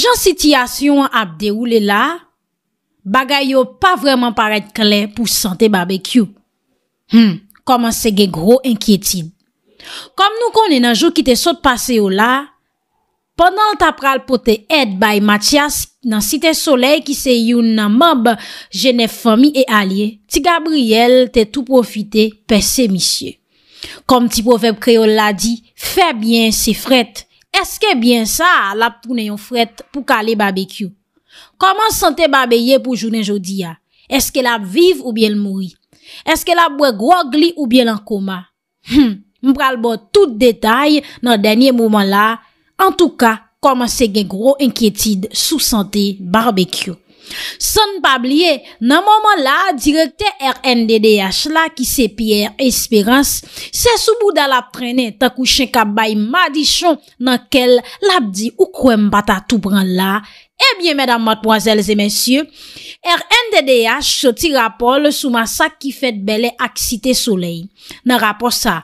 Jan sityasyon ap deroule la, bagay yo pa vreman parek klen pou sante barbekyou. Hmm, koman sege gro enkyetid. Kom nou konen nan jou ki te sote pase yo la, pondan ta pral pou te et bay Matyas nan site soley ki se youn nan mab jenef fami e alye, ti Gabriel te tou profite pes se misye. Kom ti povep kreol la di, febyen se frette. Eske bien sa lap prounen yon fret pou ka le barbekyo? Koman sante barbeye pou jounen jodi ya? Eske lap viv ou biel mouri? Eske lap bwe grogli ou biel an koma? Hmm, mpral bo tout detay nan denye mouman la. En touka, koman se gen gro enkyetid sou sante barbekyo. Son pabliye, nan momon la direkte RNDDH la ki se pier esperans, se soubou dal ap trene takou chen ka bay madichon nan kel lap di ou kwen pata tou bran la, ebyen eh medan matboazelze mensye, RNDDH soti rapol sou masak ki fet bele ak site soley. Nan rapol sa,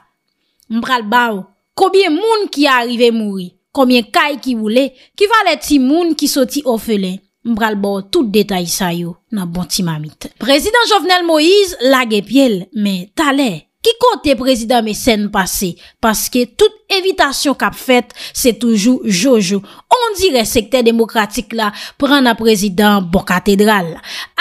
mbral bau, kobye moun ki a arrive mouri, kobye kay ki wule, ki vale ti moun ki soti ofeley. mbral bo tout detay sa yo nan bonti mamit. Prezident Jovenel Moïse lage pyele, men tale, ki konte prezident mesen pase, paske tout evitasyon kap fet, se toujou jojou. On dire sekte demokratik la, pren nan prezident bokatedral.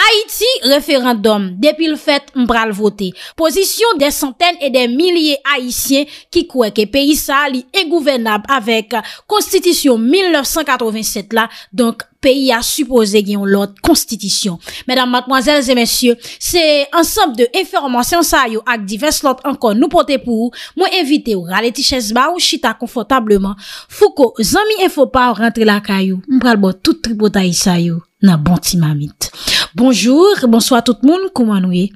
Haiti, referandom, depil fet mbral vote, posisyon de santen e de milye haisyen, ki kweke peyisa li e gouvenab avek konstitisyon 1987 la, donk, peyi a supose gen yon lot konstitisyon. Medan matmwazelze mensyo, se ansap de eferman san sayo ak divers lot ankon nou pote pou ou, mwen evite ou rale ti chesba ou chita konfotableman, fou ko zami enfo pa ou rentre la kayo, mpral bo tout tribo ta yisa yo, nan bonti mamit. Bonjour, bonso a tout moun, kouman ouye.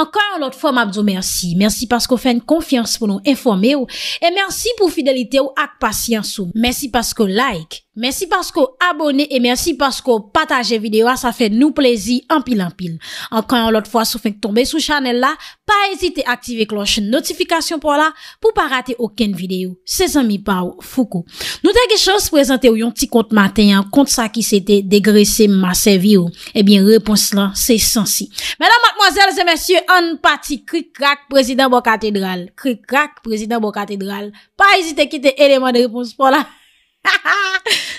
Ankon yon lot fwa mabzo mersi, mersi pasko fèn konfians pou nou informe ou, e mersi pou fidelite ou ak pasyans ou. Mersi pasko like. Mersi pasko abone e mersi pasko pataje videwa, sa fe nou plezi anpil anpil. Ankan yon lot fwa sou fèk tombe sou chanel la, pa ezite aktive kloche notifikasyon pou la pou pa rate oken videyo. Se zanmi pa ou foukou. Nou teke chans prezante ou yon ti kont maten yon kont sa ki se te degrese ma se vi ou, e bin repons lan se san si. Menan matmozèl zè mèsyè an pati krik krak prezident bo katedral, krik krak prezident bo katedral, pa ezite kite eleman de repons pou la. Ha ha,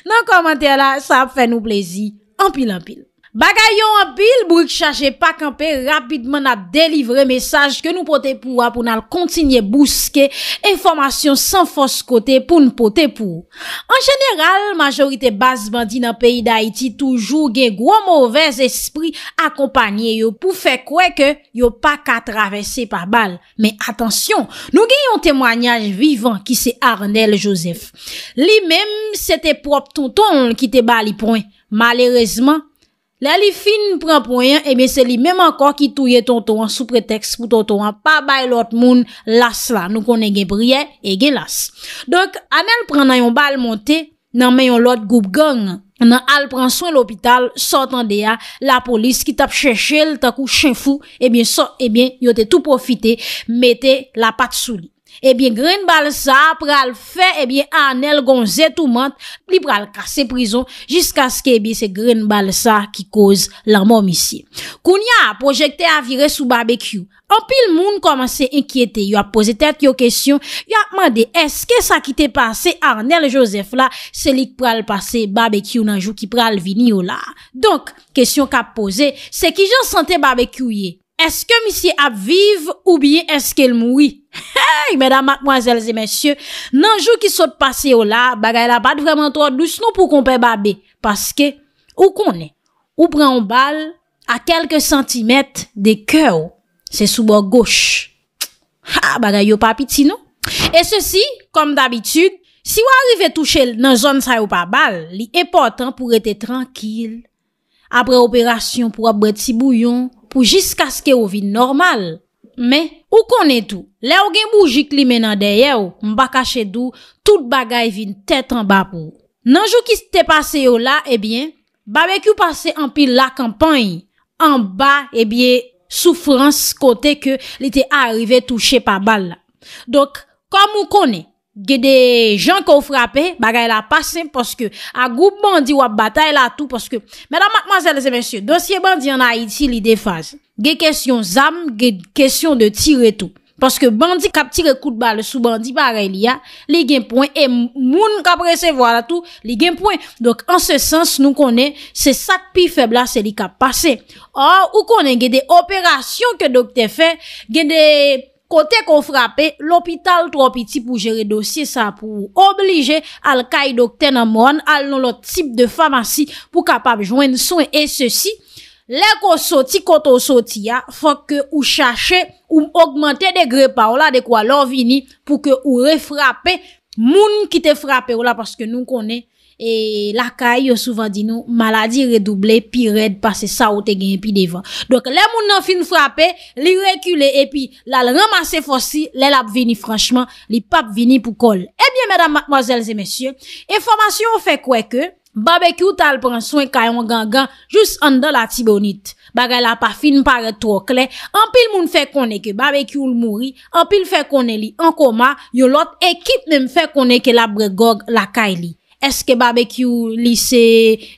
nan komantè la, sa fè nou plezi, anpil anpil. Bagay yo an pil, bourk chaje pa kampe rapidman nan delivre mesaj ke nou pote pou a pou nan kontinye bouske, enformasyon san fos kote pou nou pote pou. An jeneral, majorite bas bandi nan peyi da iti toujou gen gwo mouvez espri akompanyen yo pou fe kwe ke yo pa katravese pa bal. Men atensyon, nou gen yon temwanyaj vivan ki se Arnel Joseph. Li menm se te prop tonton ki te bali pon. Malerezman, La li fin pranpoyen, e bè se li mèm ankon ki touye ton toan sou preteks pou ton toan pa bay lot moun las la. Nou konen gen priye, gen las. Donk, anel pranayon bal monte nan mayon lot goup gong. Nan al pran soyn l'opital, sotan deya, la polis ki tap chèche, l takou chèfou, e bè so, e bè, yote tout profite, mette la pat souli. Ebyen eh Gren Balsa pral fe ebyen eh Arnel Gonzet ou Mant li pral kase prizon jiska ske ebyen eh se Gren Balsa ki koz la mou misi. Kounia a projekte a vire sou barbekyou. Anpil moun komanse enkyete yo a pose tet yo kesyon yo a mande eske sa ki te pase Arnel Josef la selik pral pase barbekyou nanjou ki pral vini yo la. Donk kesyon ka pose se ki jan sante barbekyou ye. eske misi ap viv ou biye eske l moui. Hey, medan matmwazelze mensyo, nan jou ki sot pase yo la, bagay la pat vreman trol lous nou pou konpe babi. Paske, ou konen, ou pren o bal a kelke sentimet de kèw, se soubo gòsh. Ha, bagay yo papiti nou. E se si, kom d'abitug, si yo arive touche nan zon sa yo pa bal, li epotan pou rete trankil. Apre operasyon pou ap bret si bouyon, pou jiska ske ou vi normal. Me, ou konen tou, le ou gen boujik li menan deye ou, mba kache dou, tout bagay vi tet an ba pou. Nanjou ki ste pase yo la, ebyen, eh baben ki ou pase an pi la kampany, an ba, ebyen, eh soufrans kote ke li te arrive touche pa bal la. Dok, kom ou konen, Ge de jan ko frapen, bagay la pasen Poske a goup bandi wap batay la tout Poske, mena matmazèlèzè mensyè Dosye bandi an a iti li defaz Ge kèsyon zam, ge kèsyon de tire tout Poske bandi kap tire kout bal sou bandi Bagay li ya, li gen point E moun kap rese vwa la tout, li gen point Dok an se sens nou konen Se sak pi febla se li kap pase Or, ou konen ge de operasyon ke dok te fe Ge de... Kote kon frape, l'opital tropiti pou jere dosye sa pou oblije al kay dokte nan moun, al nan lot tip de famasi pou kapab jwenn son e sosi. Lè kon soti, konton soti ya, fok ke ou chache ou augmente de grepa ou la de kwa lor vini pou ke ou refrape moun ki te frape ou la paske nou konen. E lakay yo souvan di nou, maladi redouble, pi red passe sa ou te gen, pi devan. Dok le moun nan fin frape, li rekyle, e pi lal ramase fosi, le lap vini franchman, li pap vini pou kol. Ebyen, madame, mademoiselles et messieurs, informasyon fe kwe ke, babekyou tal pran son kayon gangan, jous andan la tibonit. Bagay la pa fin pare trokle, anpil moun fe kone ke babekyou lmouri, anpil fe kone li ankoma, yo lot ekip nem fe kone ke labre gog lakay li. eske barbecue li se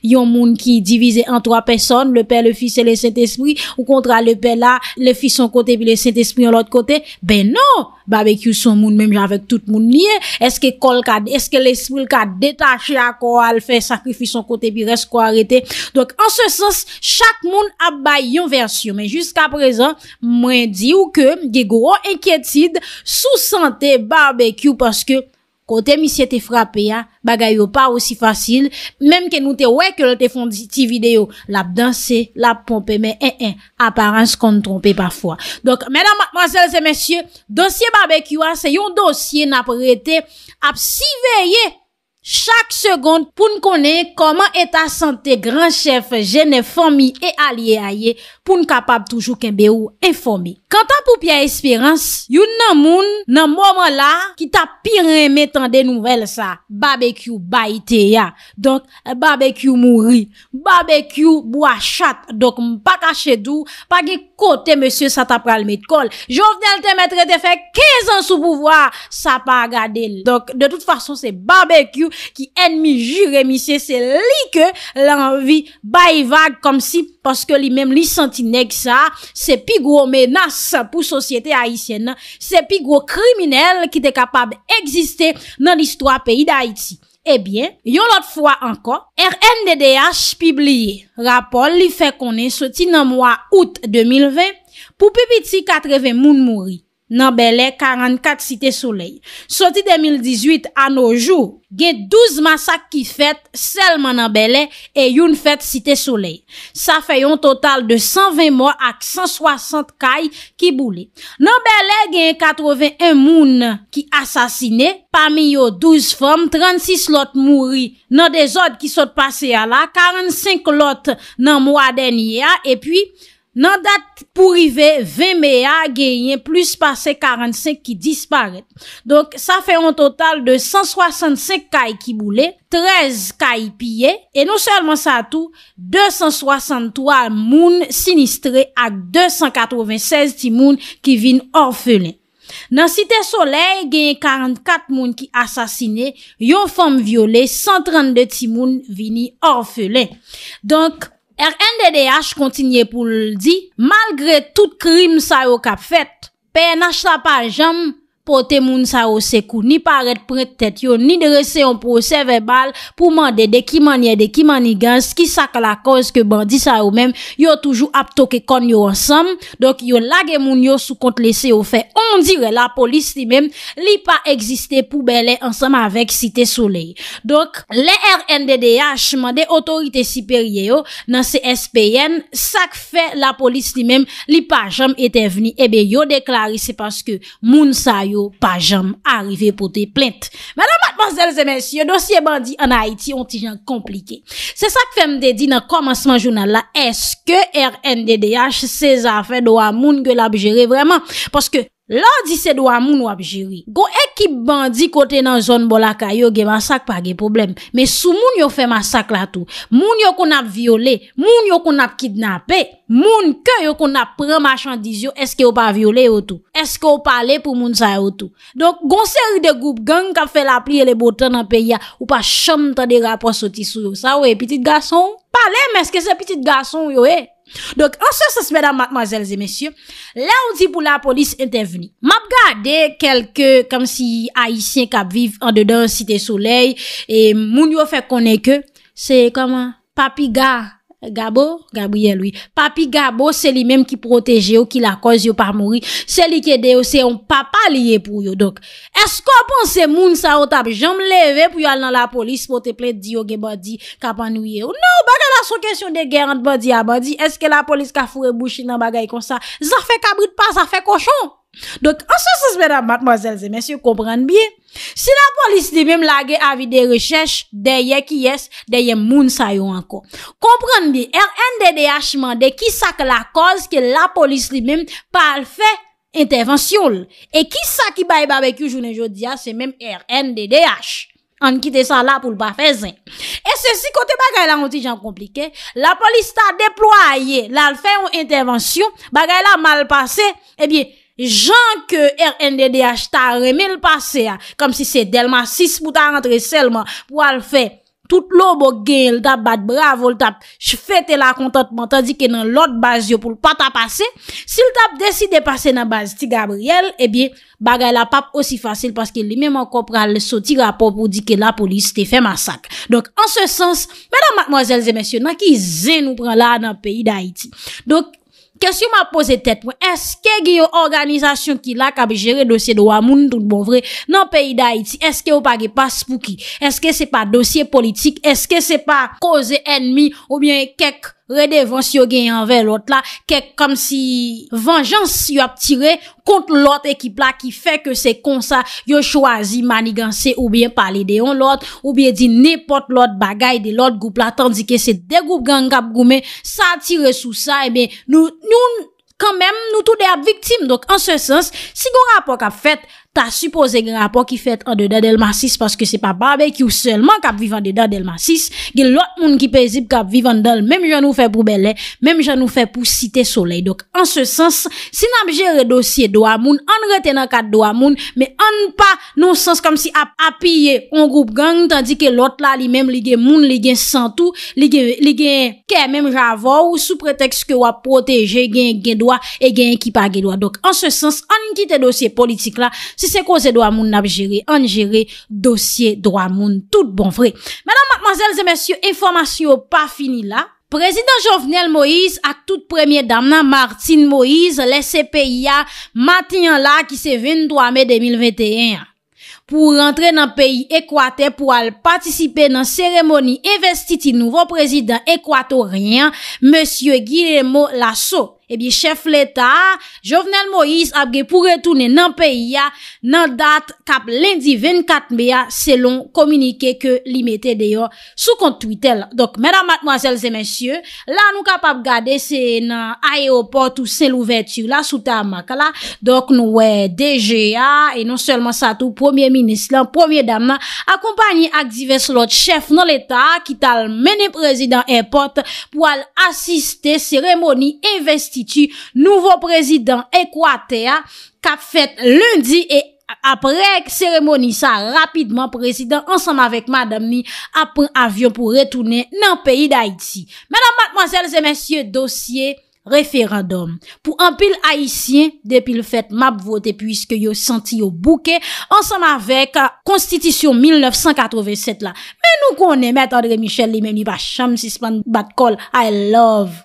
yon moun ki divize an 3 person, le pe le fi se le saint esprit, ou kontra le pe la, le fi son kote pi le saint esprit an l'ot kote, ben non, barbecue son moun menm javek tout moun liye, eske kol ka, eske le esprit ka detache la kwa, al fe sakrifi son kote pi res kwa arete, donk an se sens, chak moun abay yon versyon, men jusqu aprezen, mwen di ou ke, ge gro enkyetid, sou sante barbecue, ou paske, Kote misye te frape ya, bagay yo pa osi fasil, menm ke nou te wey ke lote fondi ti video, lap danse, lap pompe, men en eh, en, eh, aparanj kon trompe pa fwa. Donk, menan, madan, madan, zelze, mensyen, dosye babek yo a, se yon dosye na prete, ap si veye, chak segonde, pou n konen, koman eta sante, gran chefe, jene, fomi, e alie a ye, pou n kapab toujou kembe ou informi. Nan ta poupia esperans, yon nan moun nan mouman la ki ta pir remet an de nouvel sa. Babekyou bayite ya. Donk, babekyou mouri. Babekyou bouachat. Donk, mpa kache dou. Pake kote msye sa ta pralmet kol. Jou vnen te metre te fe 15 an sou pouvoar. Sa pa gade. Donk, de tout fason se babekyou ki enmi jure misye se like lan vi bayivag kom si pampi. Paske li mem li santi nek sa, se pi gro menas pou sosyete Haitienne, se pi gro kriminel ki te kapab egziste nan istwa peyi da Haiti. E eh bien, yon lot fwa anko, RNDDH pibliye rapol li fe konen soti nan mwa out 2020 pou pipiti 80 moun mouri. Nanbele 44 site souley Soti 2018 anoujou gen 12 masak ki fet selman nanbele e yon fet site souley Sa feyon total de 120 mor ak 160 kay ki boule Nanbele gen 81 moun ki asasine Pamiyo 12 fom 36 lot mouri nan de zot ki sot pase ya la 45 lot nan mou aden ya E pwi Nan dat pou rive, 20 mea genyen plus pase 45 ki disparet. Donk, sa fè an total de 165 kay ki moule, 13 kay piye, e nou selman sa tou, 263 moun sinistre ak 296 ti moun ki vin orfele. Nan site sole, genyen 44 moun ki asasine, yon fom viole, 132 ti moun vini orfele. Donk, R.N.D.D.H kontinye pou l di, malgre tout krim sa yo kap fet, P.N.H. la pa jom, pote moun sa yo sekou, ni paret prete tet yo, ni dresè yon proseve bal pou mande de ki manye de ki manye gans, ki sak la koz ke bandi sa yo men, yo toujou ap toke kon yo ansam, donk yon lage moun yo sou kont lese yo fe on dire la polis li men, li pa egziste poubele ansam avek site soley, donk le RNDDH mande otorite siperye yo nan CSPN sak fe la polis li men li pa jam ete vni, ebe yo deklari se paske moun sa yo Pajam, arive pou te plente Madame, mademoiselles et messieurs Dosier bandit en Haïti, onti jen komplike Se sa ke fèm de di nan komansman Jounal la, eske RNDDH Se za fè do a moun Ge la bi jere vreman, paske La di se do a moun wap jiri. Gon ekip bandi kote nan zon bolaka yo ge masak pa ge problem. Me sou moun yo fe masak la tou. Moun yo kon ap viole, moun yo kon ap kidnape. Moun ke yo kon ap pre machandiz yo eske yo pa viole yo tou. Eske yo pa ale pou moun sa yo tou. Donk gonseri de goup gang ka fe la pli e le botan anpe ya ou pa chom ta de rapos o tisu yo. Sa we, pitit gason? Pale men eske se pitit gason yo e? Donc en ce sens mesdames, mademoiselles et messieurs La on dit pou la polis interveni Map gade, kelke Kam si haïsien kap vive An dedan site souley Et moun yo fè konen ke Se kaman papi gare Gabor, Gabor yeloui, papi Gabor se li menm ki proteje ou ki la koz yo pa mouri, se li kede ou se yon papa liye pou yo. Dok, esko apan se moun sa otap jom leve pou yo al nan la polis pote ple diyo ge badi kapanouye ou? Non, bagay la sou kesyon de geran de badi a badi, eske la polis ka fure bouchi nan bagay kon sa? Zafè kabrit pa, zafè koshon. Dok, ansan se se bedan matmazelze, mensyou kompran biye. Se la polis li mèm lage avi de rechèche, deye ki yes, deye moun sayon anko. Komprende, RNDDH mande ki sak la koz ke la polis li mèm pa al fè intervensyon. E ki sak ki baye babekyo jounen jodi ya, se mèm RNDDH. An kite sa la pou l'ba fè zin. E se si kote bagay la mouti jan komplike, la polis ta deploye la fè ou intervensyon, bagay la malpase, ebyen, jan ke RNDDH ta reme l pase ya kom si se delman 6 mouta rentre selman pou al fe tout l obo gen l tap bat bravo l tap ch fete la kontatman tandi ke nan lot base yo pou l pata pase si l tap desi de pase nan base ti Gabriel ebyen eh bagay la pap osi fasil paske l mèman kopra le soti rapo pou di ke la polis te fe masak donk an se sens mèdam mwazèl zè mèsyon nan ki zè nou pran la nan peyi da Haiti donk Kèsyou ma pose tèt wè? Eske ge yo organizasyon ki lak a bi jere dosye do wa moun tout bon vre? Nan peyi da iti, eske yo page pa spouki? Eske se pa dosye politik? Eske se pa koze enmi ou bien kek Redevans yo gen yon ve lot la Kèk kom si Vangeans yo ap tire kont lot ekip la Ki fè ke se konsa Yo chwazi manigan se oubyen pali deyon lot Oubyen di nepot lot bagay de lot group la Tandike se de group gang ap gome Sa tire sou sa Ebe nou Kanmem nou tout de ap viktim Dok an se sens Si goun rapok ap fèt Ta suppose gen rapor ki fet an deda del masis... Paske se pa barbecue selman... Kap vivan deda del masis... Gen lot moun ki pezip kap vivan del... Mem jan nou fe pou bele... Mem jan nou fe pou site solei... Dok an se sens... Se nan jere dosye doa moun... An retenan kat doa moun... Me an pa non sens... Kam si ap apiye... An group gang... Tandike lot la li mem li gen moun... Li gen santou... Li gen ke men javou... Sou pretext ke wap proteje... Gen gen doa... En gen ki pa gen doa... Dok an se sens... An ki te dosye politik la... Si se kon se dwa moun nabjere, anjere dosye dwa moun tout bon vre. Menan, madmanzelze, mensyo, informasyon pa fini la. Prezident Jovenel Moïse ak tout premye dam nan Martin Moïse lese peyi ya matin la ki se ven 3 me 2021. Pou rentre nan peyi Ekwate pou al patisipe nan seremoni evestiti nouvo prezident Ekwatorian, Monsye Guillermo Lasso. Eh chef l'Etat, Jovenel Moïse apge pou retounen nan peyi ya nan dat kap lendi 24 beya selon komunike ke li mette deyo sou kont Twitter la. Dok, mèdam, matmoazèl, zè mèsyè la nou kap ap gade se nan aéroport ou sel ouverture la sou ta amak la. Dok, nou DGA, e non selman sa tou premier ministre lan, premier dam akompanyi ak divers lot chef nan l'Etat ki tal mènen prezident import pou al asiste seremoni investi Nouvo prezidant Ekwatea Kap fèt lundi E apre k seremoni Sa rapidman prezidant Ansem avèk madame ni A pren avyon pou retounen nan peyi d'Haïti Mènan mademoiselle zè mèsyè dosyè referandom pou an pil haisyen depil fet map vote pwiske yo senti yo bouke ansanm avek konstitisyon 1987 la. Men nou konen mèd André Michel, li meni ba cham sispan bat kol, I love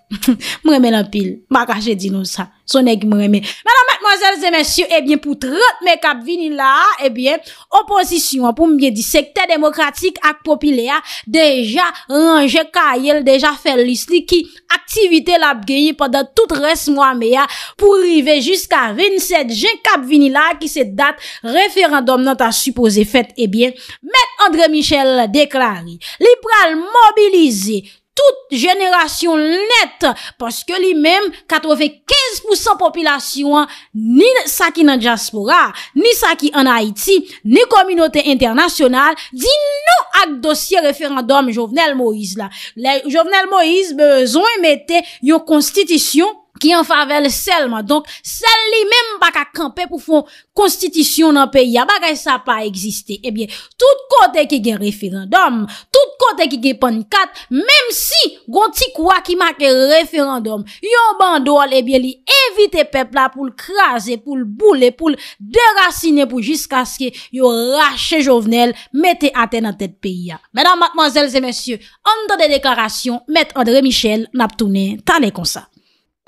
mwen men an pil, baka jè di nou sa Sonek mweme. Mè nan mèk mwazèl zè mèsyou, ebyen eh pou trot mèk kap vinila, ebyen, eh oposisyon pou mwye di sekte demokratik ak popilya, deja ranje kayel, deja fel list li ki aktivite lap genye pandan tout res mwame ya, pou rive jiska 27 jen kap vinila ki se dat referandom nan ta supose fèt, ebyen, mèk André Michel deklari, lipral mobilize, tout jeneration net, paske li mem, 95% popilasyon, ni saki nan diaspora, ni saki an Haiti, ni kominote internasyonal, di nou ak dosye referandom, Jovenel Moïse la. Le Jovenel Moïse, bezon emete yo konstitisyon, Ki an favel selman. Donk sel li menm baka kranpe pou fon konstitisyon nan peyi ya. Ah, Bakay sa pa eksiste. Ebyen, eh tout kote ki gen referandom. Tout kote ki gen panikat. Mem si gonti kwa ki maken referandom. Yon bandol ebyen eh li evite pepla pou l'krasen, pou l'boule, pou l'derasine pou jiska skye yon rache jovenel mette ate nan tet peyi ya. Menan matmanzelze mensyo, andan de deklarasyon met Andre Michel naptounen tanekonsa.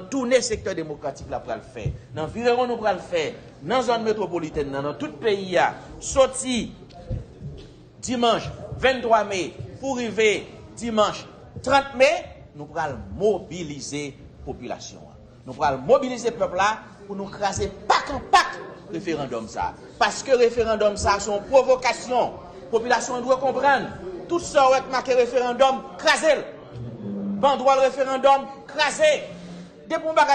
Tourner secteur démocratique là pour le faire. Dans nous pour le faire. Dans la zone métropolitaine, dans tout le pays, sorti dimanche 23 mai pour arriver dimanche 30 mai, nous pourrons mobiliser la population. Nous pourrons mobiliser le peuple là pour nous craser pas en pack référendum ça. Parce que référendum ça, c'est une provocation. La population doit comprendre. Tout ça, qui marqué référendum, craser. band droit le référendum, craser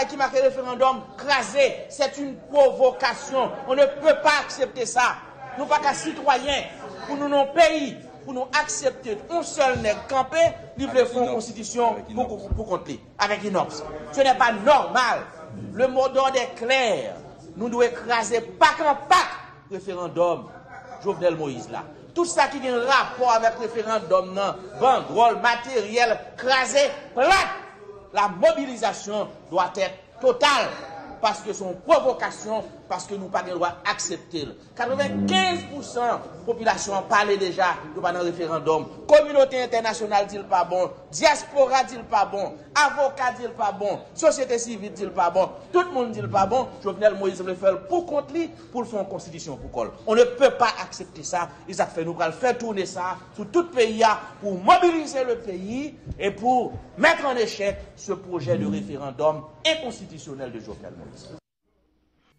qui marque référendum, crasé, c'est une provocation. On ne peut pas accepter ça. Nous pas citoyens, pour nous non pays, pour nous accepter un seul nègre campé, livre fond constitution pour, compter, avec inox. Ce n'est pas normal. Le mot d'ordre est clair. Nous devons écraser pas en pas référendum Jovenel Moïse là. Tout ça qui a un rapport avec référendum, non, banderole, matériel, crasé, plat, la mobilisation doit être totale parce que son provocation parce que nous pas le droit accepter. 95% de la population parlait déjà de pas dans référendum. Communauté internationale dit pas bon, diaspora dit pas bon, avocat dit pas bon, société civile dit pas bon, tout le monde dit pas bon. Jovenel Moïse le fait pour contre lui, pour le faire en constitution pour col. On ne peut pas accepter ça. Ils ont fait nous faire tourner ça sur tout le pays pour mobiliser le pays et pour mettre en échec ce projet de référendum inconstitutionnel de Jovenel Moïse.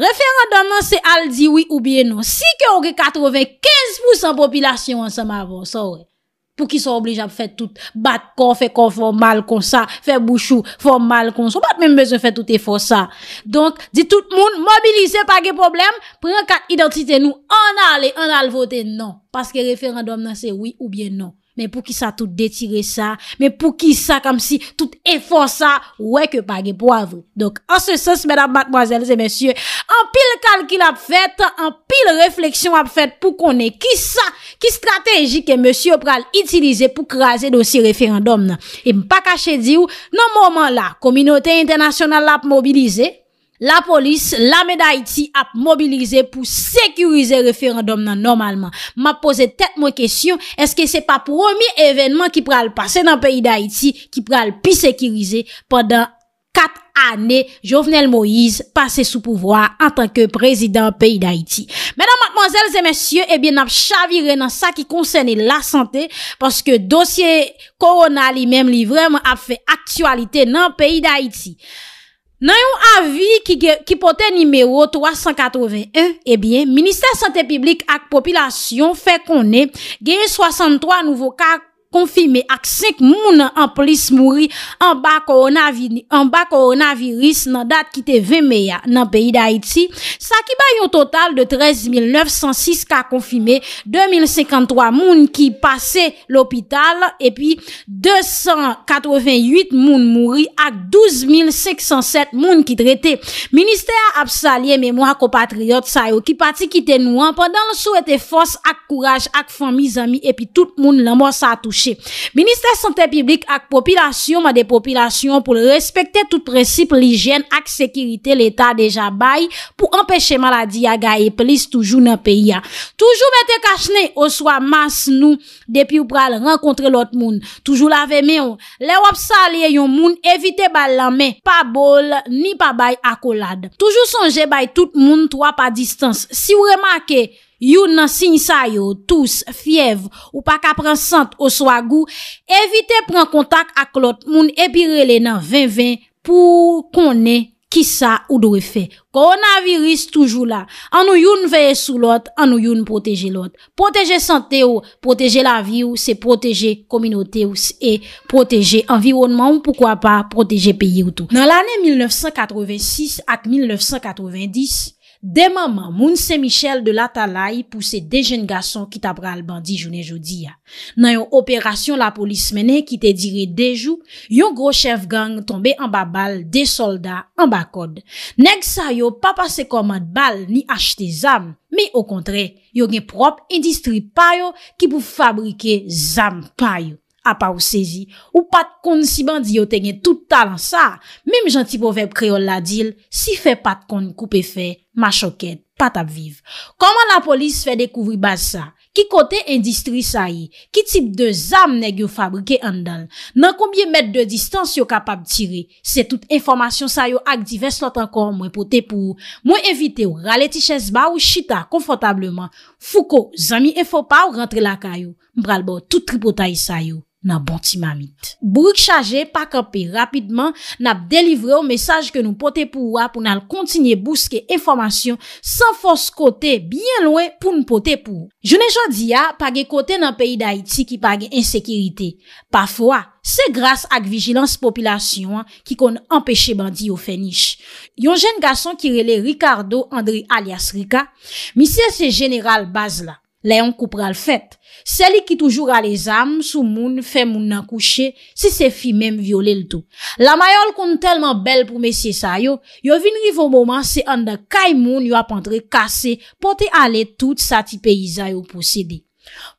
Referandum nan se al di oui ou bien non. Si ke orge 85% popilasyon an se ma avonsore, pou ki sou oblijab fè tout bat kon, fè kon formal kon sa, fè bouchou, formal kon sa, bat men bezon fè tout e fò sa. Donk, di tout moun mobilize pa ge problem, pren kat identite nou, an ale, an ale vote non. Paske referandum nan se oui ou bien non. men pou ki sa tout detire sa, men pou ki sa kam si tout efon sa, wè ke page po avou. Donk, an se sens, mèdame, mbake, mwazel, zè mèsyon, an pil kalkil ap fèt, an pil refleksyon ap fèt, pou konen ki sa, ki strategi ke mwasyon pral itilize pou krasè dosi referendum nan. E mpa kache di ou, nan mwaman la, kominote internasyonal ap mobilize, la polis, lame d'Haïti ap mobilize pou sekurize referandom nan normalman. Ma pose tet mwen kesyon, eske se pa promi evenman ki pral pase nan peyi d'Haïti, ki pral pi sekurize, padan 4 ane, Jovenel Moïse pase sou pouvoar an tanke prezident peyi d'Haïti. Menan matmanzèl zè mensyen, eh ebyen ap chavire nan sa ki konsene la santè, paske dosye koronali mem li vreman ap fe aktualite nan peyi d'Haïti. Nan yon avi ki pote nimeyo 381, ebyen, eh Ministèr Santèpiblik ak Popilasyon fè konè, geye 63 nouvo kak konfime ak 5 moun an polis mouri an ba koronavirus nan dat ki te 20 meya nan peyi da iti. Sa ki ba yon total de 13.906 ka konfime, 2.053 moun ki pase l'opital epi 288 moun mouri ak 12.507 moun ki trete. Ministè a apsalye mè mwa ko Patriot Sayo ki pati ki te nouan pandan l sou ete fos ak kouraj ak fami zami epi tout moun la mò sa touche. Ministèr santé publik ak popilasyon ma depopilasyon pou lè respekte tout preciple l'hyjen ak sekirite l'Etat deja bay pou empèche maladi ya gaye plis toujou nan peyi ya. Toujou mète kachne oswa mas nou depi ou pral renkontre lot moun. Toujou la ve mè ou lè wap salye yon moun evite bal la mè pa bol ni pa bay akolad. Toujou sonje bay tout moun twa pa distans. Si ou remake... yon nan sin sa yo, tous fiev ou pa ka pran sant ou swa gou, evite pran kontak ak lot moun epirele nan 20-20 pou konen ki sa ou do e fe. Koronavirus toujou la. Anou yon veye sou lot, anou yon proteje lot. Proteje sante ou, proteje la vi ou, se proteje kominote ou se proteje environman ou poukwa pa proteje peyi ou tou. Nan l'anen 1986 ak 1990, Demanman moun se michel de la talay pou se dejen gason ki tabral bandi jounen jodi ya. Nan yon operasyon la polis mene ki te dire dejou, yon gro chef gang tombe an ba bal de soldat an ba kod. Neg sa yo pa pase komad bal ni achte zam, mi o kontre, yon gen prop industry payo ki pou fabrike zam payo. A pa ou sezi, ou pat kon si bandi yo tenye tout talan sa, mem jantipo vep kreol la dil, si fe pat kon koupe fe, ma choket, pat ap viv. Koman la polis fe dekouvri ba sa? Ki kote endistri sa yi? Ki tip de zam neg yo fabrike andal? Nan koubyen met de distans yo kapap tire? Se tout informasyon sa yo ak divers notan kon mwen pote pou, mwen evite ou rale tiches ba ou chita konfotableman, fou ko zami e fopa ou rentre la kayo, mbral bo tout tripotay sa yo. nan bonti mamit. Bourouk Chagé pak api rapidman nap delivre ou mesaj ke nou pote pou ou ap pou nan kontinye bouske informasyon san fos kote byen loue pou nou pote pou ou. Je ne jodi ya page kote nan peyi d'Haïti ki page insekirité. Pafwa, se grase ak vigilans popilasyon ki kon empèche bandi ou fenich. Yon jen gason ki rele Ricardo André alias Rica misè se general baz la. Lè yon koup ral fèt. Sè li ki toujou rale zam, sou moun fè moun nan kouchè, se se fi mèm viole l'tou. La mayol koun telman bel pou mesye sa yo, yo vin rive o mouman se an da kay moun yo apantre kase, pote ale tout sa ti peyizan yo posede.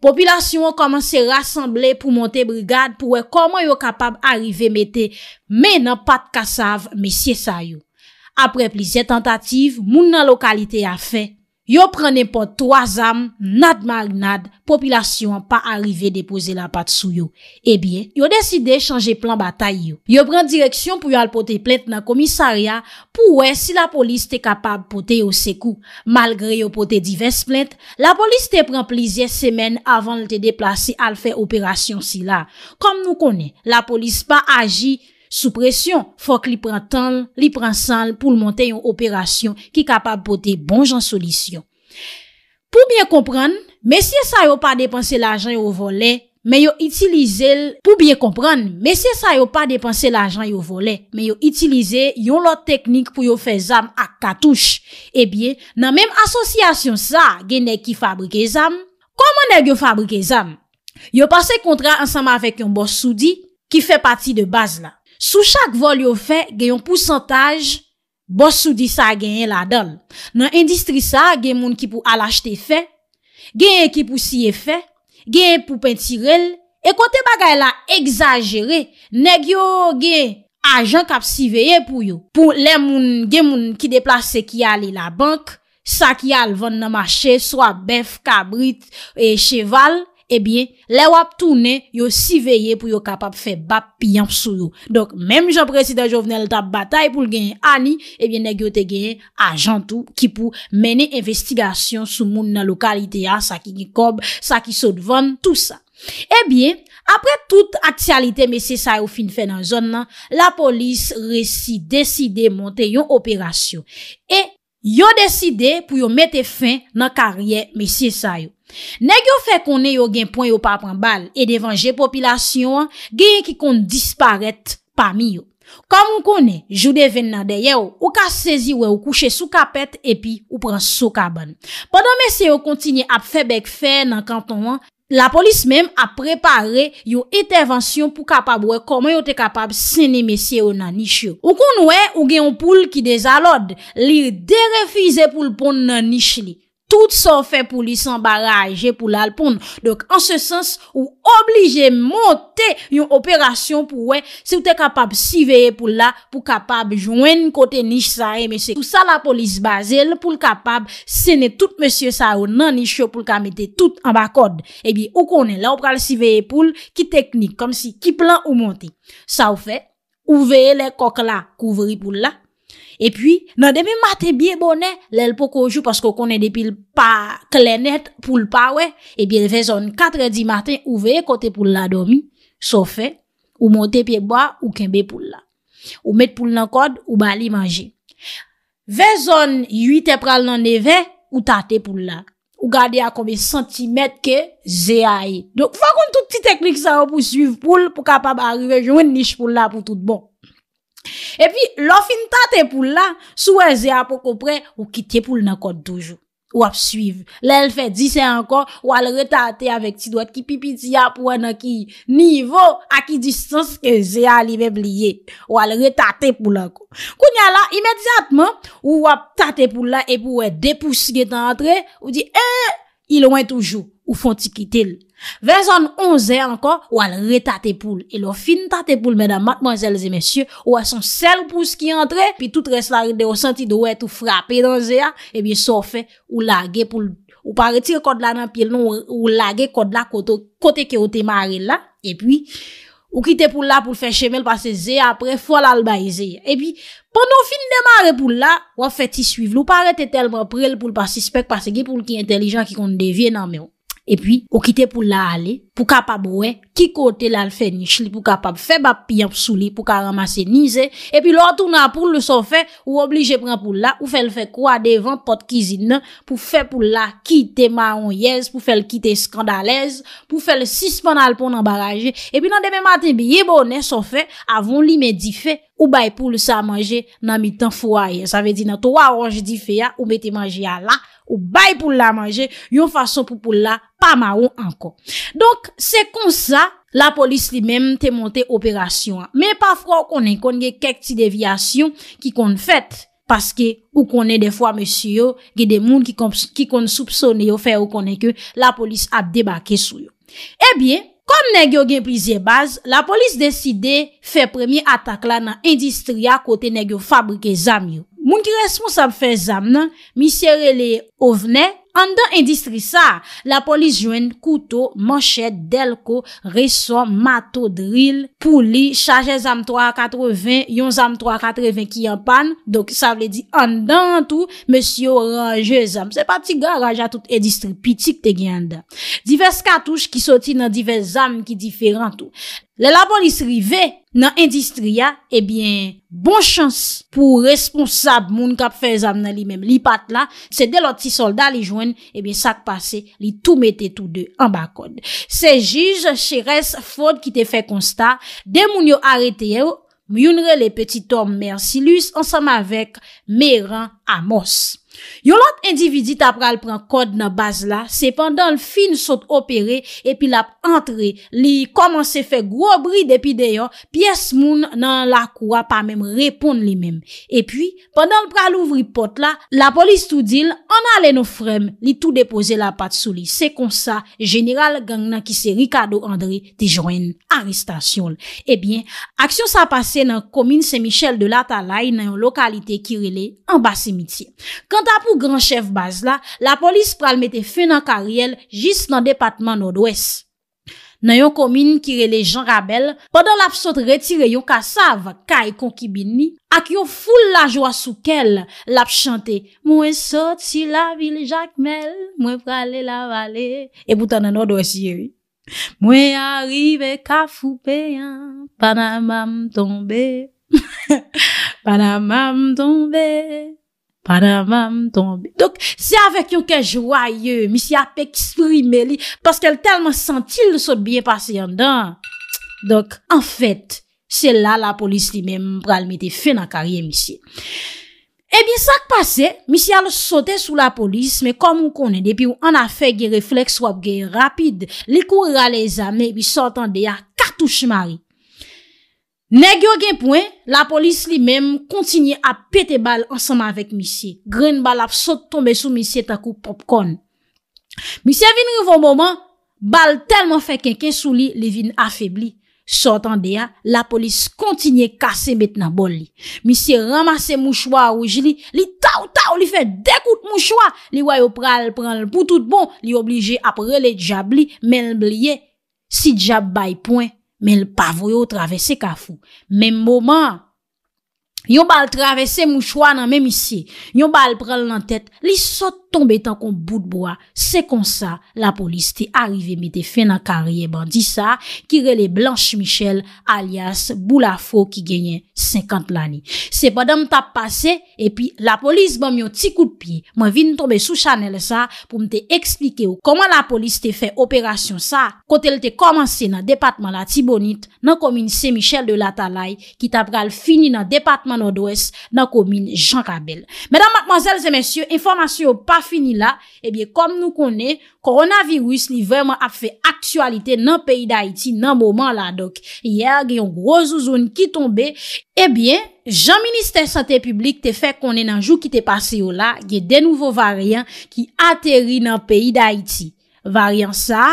Popilasyon yo komanse rassemble pou monte brigade pou we koman yo kapab arrive metè, men nan pat kasav mesye sa yo. Apre plize tentative, moun nan lokalite ya fè. Yo prene po 3 am, nad mar nad, popilasyon pa arrive depose la pat sou yo. Ebyen, yo deside chanje plan batay yo. Yo pren direksyon pou yo al pote plente nan komisarya pou we si la polis te kapab pote yo sekou. Malgre yo pote diverse plente, la polis te pren plizye semen avan l te deplase al fe operasyon si la. Kom nou kone, la polis pa aji... Sou presyon, fok li pran tanl, li pran sanl pou l montè yon operasyon ki kapab potè bon jan solisyon. Pou bie kompran, mè se sa yo pa depanse l'ajan yo volè, mè yo itilize yon lot teknik pou yo fè zam ak katouche. E eh bie nan mèm asosyasyon sa genè ki fabrike zam, komanè yo fabrike zam? Yo pase kontra ansama avèk yon boss soudi ki fè pati de baz la. Sou chak vol yo fe, gen yon pousantaj, bosou di sa gen yon la don. Nan endistri sa, gen moun ki pou alachte fe, gen yon ki pou siye fe, gen yon pou pentirel, e konte bagay la egzajere, negyo gen ajan kap siveye pou yo. Pou lè moun gen moun ki deplase kiali la bank, sa kial van nan mache, soa bef, kabrit, e cheval, Ebyen, eh lè wap toune, yo si veye pou yo kapap fe bap piyamp sou yo. Dok, menm jou preside jovenel tap batay pou l genye ani, ebyen, eh nek yo te genye ajantou ki pou mene investigasyon sou moun nan lokalite ya, sa ki ki kob, sa ki sou dvan, tout sa. Ebyen, eh apre tout aksyalite mesese sa yo fin fe nan zon nan, la polis resi deside monte yon operasyon. E, Yo deside pou yo mette fin nan karye mesye sa yo. Ne gyo fe konen yo genpon yo pa pran bal e devanje popilasyon, genye ki kon disparet pami yo. Kamon konen, jude ven nan deye yo, ou ka sezi we ou kouche sou kapet epi ou pran sou kaban. Padon mesye yo kontine ap febek fe nan kanton wan, La polis mem a prepare yo etervansyon pou kapabwe koman yo te kapab sene mesye ou nan nishyo. Ou kon noue ou gen yon poule ki dezalod, li derefize poule pon nan nishli. Tout sa ou fe pou li san baraje pou la alponde. Dok an se sens ou oblige monte yon operasyon pou we, se ou te kapab si veye pou la pou kapab jwen kote niche sa e meshe. Sou sa la polis bazel pou l kapab sene tout meshe sa ou nan niche yo pou l ka mette tout an bakode. E bi ou konen la ou pral si veye pou l ki teknik kom si ki plan ou monte. Sa ou fe ou veye le kok la kouvri pou l la. E pi, nan deme matè biye bonè, lèl pou koujou paskou konè depil pa klenèt pou l'pawè, e biye vezon katredi matè, ou veye kote pou l'adomi, sofe, ou montè piye bwa, ou kembe pou l'a. Ou met pou l'nankod, ou bali manji. Vezon yu te pral nan neve, ou tate pou l'a. Ou gade a kome sentimet ke ze ae. Donk fwa kon tout ti teknik sa wapou suiv pou l'pou kapab a rive jwen nish pou l'a pou tout bon. E pi, lo fin tate pou la, sou e ze a pou kopren ou kite pou l nan kote toujou. Ou ap suyv. Le l fe disen ankon, ou al re tate avek ti doit ki pipi ti ap wè nan ki nivou a ki distans ke ze a libeb liye. Ou al re tate pou la kou. Kou nye la, imedjatman, ou ap tate pou la e pou wè depousge tan tre, ou di e, il wè toujou ou fon ti kite l. Ve zon onze ankon, ou al re ta te poule E lo fin ta te poule, mèdèm, matman zèl zè mèsyè Ou a son sel pouz ki antre Pi tout res la ride, ou senti de ou e tou frape Dan zè a, e bi sofe Ou la ge poule, ou pare tire kod la nan pi el non Ou la ge kod la kote Kote ke o temare la E pi, ou kite poule la poule fè chemèl Pase zè a apre, fol al bay zè E pi, pando fin demare poule la Ou a fè ti suive, lou pare te tel Mè pre l poule pasi spek, pase ge poule ki intelligent Ki kon devye nan mè ou E pi, ou kite pou la ale, pou kapab wè, ki kote la l fè ni chli, pou kapab fè bap pi ap sou li, pou ka ramase ni zè. E pi lò, tounan pou l sou fè, ou oblije pran pou la, ou fè l fè kwa devan pot kizine, pou fè pou la kite ma on yez, pou fè l kite skandalèz, pou fè l sisman alpon an barajè. E pi nan demè matin bi, ye bonè sou fè, avon li men di fè. Ou bay poule sa manje nan mi tan fwa ye. Sa ve di nan towa anj di fe ya. Ou me te manje ya la. Ou bay poule la manje. Yon fason pou poule la pa ma ou ankon. Donk se kon sa la polis li menm te monte operasyon. Me pafwa ou konen konye kek ti devyasyon ki kon fèt. Paske ou konen defwa mèsy yo. Ge de moun ki kon soupsone yo. Fè ou konen ke la polis ap debake sou yo. E bien. Kom negyo gen plize baz, la polis deside fe premi atak la nan endistria kote negyo fabrike zam yo. Moun ki respons ap fe zam nan, mi sere le ovne... An dan endistri sa, la polis jwen, kouto, manchet, delko, reson, mato, dril, pouli, chaje zanm 380, yon zanm 380 ki yon pan. Dok sa vle di an dan tout, monsi oranje zanm. Se pati garaj a tout endistri, pitik te gyan dan. Diverse katouj ki soti nan diverse zanm ki diferan tout. Le laban li srive nan industria, ebyen eh bon chans pou responsab moun kap fez amnen li mem li pat la, se de loti solda li jwen, ebyen eh sak pase li tou mette tou de an bakon. Se jiz cheres foud ki te fe konsta, de moun yo arete yo, myounre le peti tom mersilus ansam avek meran amos. Yon lot individi tap pral pran kod nan baz la, se pandan l fin sot operè epi lap antre li koman se fe grobri depi deyon, pi es moun nan la kwa pa mem repon li mem. Epi, pandan l pral ouvri pot la, la polis tout dil, an ale nou frem li tout depose la pat sou li. Se konsa, general gang nan ki se Ricardo André ti joen aristasyon. Ebyen, aksyon sa pase nan komine Saint-Michel de l'Atalaye nan yon lokalite kirele en basse miti. Ebyen, aksyon sa pase nan komine Saint-Michel de l'Atalaye nan yon lokalite kirele en basse miti. Kanda pou granchef baz la, la polis pral mette fe nan karyel jist nan depatman nodwes. Nan yon komine kire le jan rabel, padan lap sot retire yon kasav, kaj kon kibini, ak yon foul la jwa soukel, lap chante, Mwen sot si la vil jakmel, mwen prale la vale, e boutan nan nodwes yoy. Mwen arive ka foupeyan, panamam tombe, panamam tombe, Pada mam tombe. Dok, se avek yon ke jwaye, misi ap eksprime li, paske el telman sentil le sot biye pase yon dan. Dok, an fèt, se la la polis li menm pral mi te fè nan karye misi. E bi, sak pase, misi al sote sou la polis, me kom ou konen depi ou an a fè gye refleks wap gye rapide, li koura le zame, bi sotan de ya kartouche mari. Ne gyo gen poen, la polis li menm kontinye ap pete bal anseman vek misye. Gren bal ap sot tombe sou misye takou popkon. Misye vin rivo moman, bal telman fe kenken sou li li vin afebli. Sot an deya, la polis kontinye kase metna bol li. Misye ramase mouchwa ou jili, li tau tau li fe dekout mouchwa. Li wayo pral pral pou tout bon, li oblije ap rele djab li menm liye si djab bay poen. Men l pavou yo travese kafou. Men mouman. Yon bal travese mou chouan nan men misi. Yon bal pral nan tet. Li sot. tombe tan kon bout bo a, se kon sa la polis te arrive me te fe nan kariye ban di sa, kire le blanche Michel alias Boulafo ki genye 50 lani se pa dam tap pase epi la polis ban myon ti koupi man vin tombe sou chanel sa pou mte explike ou koman la polis te fe operasyon sa, kote l te komanse nan departman la tibonit nan komine Se Michel de Latalay ki tap gal fini nan departman odwes nan komine Jean Rabel menan matmazelze mensyo, informasyon ou pa Ebyen, eh kom nou konen, koronavirus li vèman ap fè aktualite nan peyi d'Haïti nan mouman la. Dok, yè, yon grozou zoun ki tombe, ebyen, eh jan minister sante publik te fè konen nan jou ki te pase yo la, gen den nouvo varyan ki ateri nan peyi d'Haïti. Varyan sa,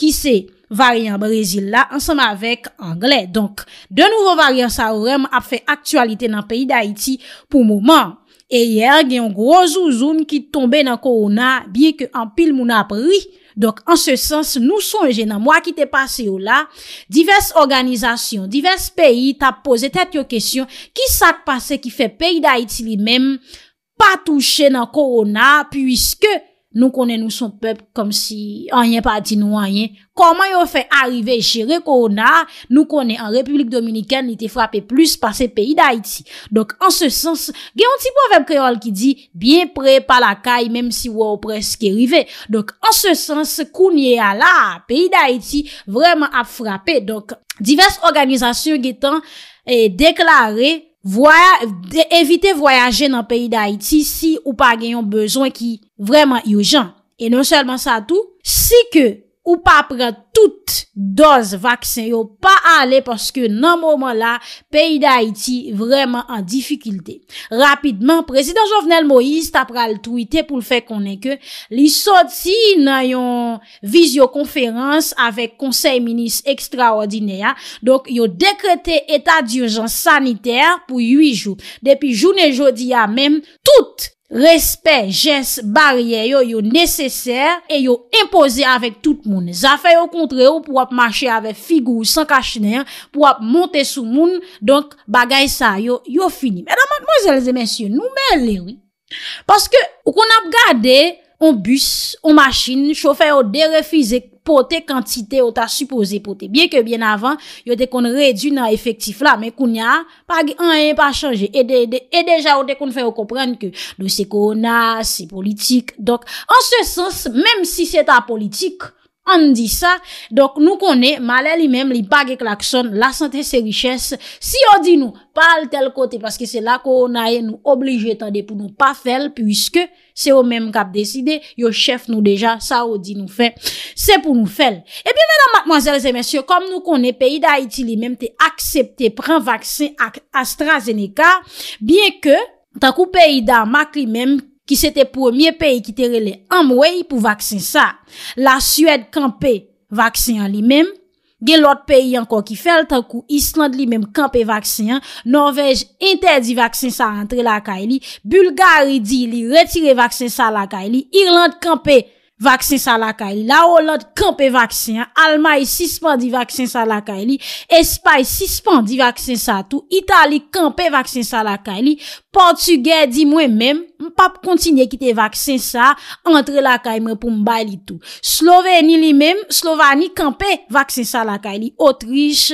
ki se? Varyan Brezil la, ansama vek Anglè. Donk, den nouvo varyan sa ou vèman ap fè aktualite nan peyi d'Haïti pou mouman. E yer gen yon grozouzoun ki tombe nan korona bie ke an pil moun apri. Dok an se sens nou sonje nan mwa ki te pase yo la. Diverse organizasyon, diverse peyi ta pose tet yo kesyon. Ki sa te pase ki fe peyi da itili mem pa touche nan korona. Puiske... Nou konen nou son pep kom si anyen pa ati nou anyen. Koman yo fè arive che re korona, nou konen an Republik Dominikane li te frapè plus pa se peyi d'Haïti. Dok an se sens, gen yon tipou avèm kreol ki di, bien pre pa la kaj mèm si wè ou preske rive. Dok an se sens, kounye ala, peyi d'Haïti vreman ap frapè. Dok, divers organizasyon gen tan eh, deklarè, Evite voyaje nan peyi da Haiti Si ou pa genyon bezwen ki Vreman yo jan E non selman sa tou Si ke ou pa pre tout dose vaksin yo pa ale paske nan mouman la peyi da Haiti vreman an difikilte. Rapidman, prezident Jovenel Moïse tapra l'tuite pou l'fe konen ke li soti nan yon vizyo konferans avèk konsey minis ekstraordinè ya donk yo dekrete etat diyon saniter pou 8 jou. Depi joune jodi ya menm tout. Respe, jens, barye yo yo neseser E yo impose avèk tout moun Zafè yo kontre yo pou ap mache avèk figou, san kachner Pou ap monte sou moun Donk bagay sa yo, yo fini Mè dan mwen zèl zè men syon, nou mè lè wè Paske ou kon ap gade On bus, on machine, chofè yo dere fizèk pote kantite ou ta supose pote. Bien ke bien avan, yo te kon redu nan efektif la, men koun ya, pa ge an e pa chanje, e, e deja ou te kon fè ou komprende ke nou se kon a, se politik. Dok, an se sens, menm si se ta politik, An di sa, dok nou konè, malè li mèm li bagè klakson, la santé se richès. Si yo di nou, pa al tel kote, paske se la koronayè e, nou oblijè tande pou nou pa fel, pwiske se yo mèm kap deside, yo chef nou deja, sa yo di nou fe, se pou nou fel. Ebyen, mèdam, mwazèlzè, mèsyò, kom nou konè, peyi da Haiti li mèm te akseptè, pren vaksin AstraZeneca, byen ke, takou peyi da Makri mèm, Ki sete pwemye peyi ki terele amwey pou vaksin sa. La Suèd kampe vaksin li mem. Gen lot peyi ankon ki fel. Tan kou Island li mem kampe vaksin. Norvej entè di vaksin sa rentre la kay li. Bulgari di li retire vaksin sa la kay li. Irland kampe vaksin sa la kay li. Laolot kampe vaksin sa la kay li. Almaye sispandi vaksin sa la kay li. Espay sispandi vaksin sa la kay li. Itali kampe vaksin sa la kay li. Portugè di mwen mèm, m pap kontinye ki te vaksen sa, antre lakay mè pou m bay li tou. Sloveni li mèm, Slovani kanpe vaksen sa lakay li. Otriş,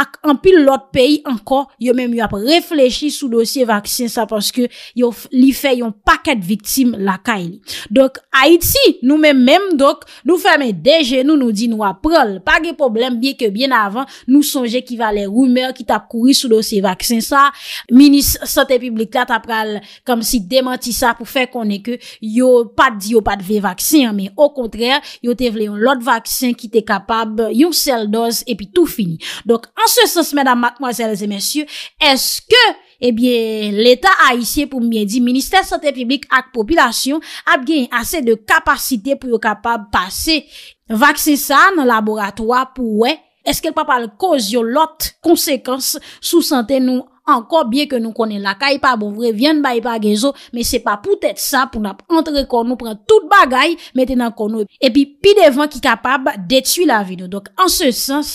ak anpil lot peyi, ankon yo mèm yo ap reflechi sou dosye vaksen sa, porske yo li feyon paket viktim lakay li. Dok, Haiti, nou mèm mèm, nou fèmè deje, nou nou di nou aprol. Pagè problem, biye ke bien avan, nou sonje ki va le rumeur ki tap kouri sou dosye vaksen sa, Ministre Santé Publique, la ta pral kom si demanti sa pou fe konen ke yo pat di yo pat ve vaksin, men o kontrèr, yo te vle yon lot vaksin ki te kapab yon sel doz epi tou fini. Donk an se sens menam, makmwazel, zemensye, eske ebyen l'Etat a isye pou mwen di, Ministèr Santèpibik ak Popilasyon ap gen asè de kapasite pou yo kapab pase vaksin sa nan laboratoa pou we, eske l pa pal koz yon lot konsekans sou Santèpibik? ankon bie ke nou konen la kaipa bon vre vyen ba ipa ge zo men se pa poutet sa pou nap antre konou pren tout bagay meten nan konou epi pi devan ki kapab detui la video donk an se sens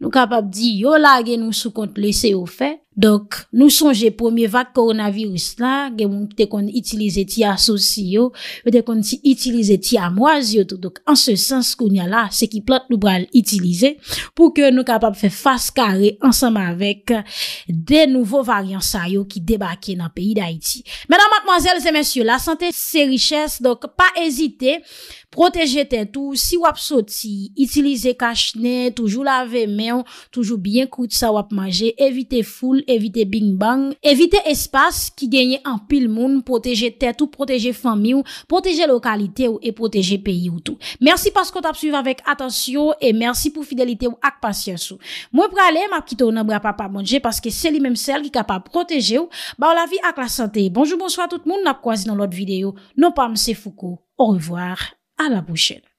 nou kapab di yo lage nou sou kont lese ou fe Dok... Nou sonje premier vak koronavirus la... Gè moun pte kon itilize ti a sosiyo... Pte kon ti itilize ti a mwaz yo... Dok... An se sens koun ya la... Se ki plat nou bral itilize... Pou ke nou kapap fe faskare... Anseman vek... De nouvo varyans a yo... Ki debake nan peyi da iti... Menan matmazel zemensyo... La sante se riches... Dok... Pa ezite... Proteje ten tou... Si wap soti... Itilize kachne... Toujou lave men... Toujou byen krout sa wap maje... Evite foul... evite bing-bang, evite espas ki genye an pil moun, proteje tet ou proteje fami ou, proteje lokalite ou, e proteje peyi ou tou. Mersi paskot ap suyve avek atansyo, e mersi pou fidelite ou ak pasyansou. Mwen pralem ap kito nan bra pa pa mounje, paske seli menm sel ki ka pa proteje ou, ba ou la vi ak la sante. Bonjou, bonsoy a tout moun, nap kwa zi nan lot videyo. Non pa mse foukou, orivwar, a la bouchel.